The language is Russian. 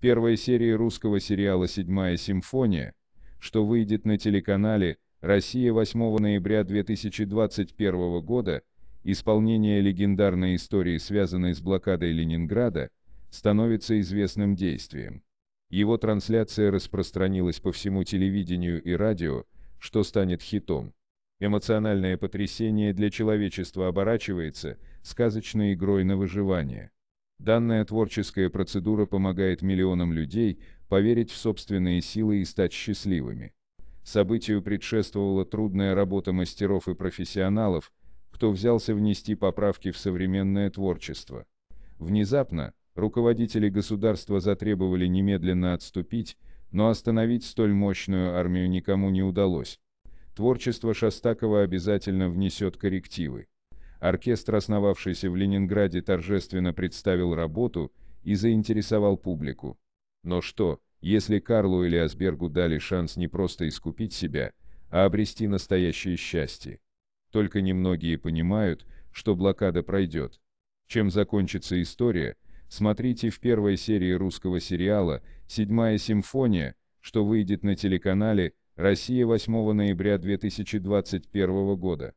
первой серии русского сериала «Седьмая симфония», что выйдет на телеканале «Россия» 8 ноября 2021 года, исполнение легендарной истории, связанной с блокадой Ленинграда, становится известным действием. Его трансляция распространилась по всему телевидению и радио, что станет хитом. Эмоциональное потрясение для человечества оборачивается сказочной игрой на выживание. Данная творческая процедура помогает миллионам людей поверить в собственные силы и стать счастливыми. Событию предшествовала трудная работа мастеров и профессионалов, кто взялся внести поправки в современное творчество. Внезапно, руководители государства затребовали немедленно отступить, но остановить столь мощную армию никому не удалось. Творчество Шостакова обязательно внесет коррективы. Оркестр, основавшийся в Ленинграде, торжественно представил работу и заинтересовал публику. Но что, если Карлу или Асбергу дали шанс не просто искупить себя, а обрести настоящее счастье? Только немногие понимают, что блокада пройдет. Чем закончится история, смотрите в первой серии русского сериала «Седьмая симфония», что выйдет на телеканале «Россия» 8 ноября 2021 года.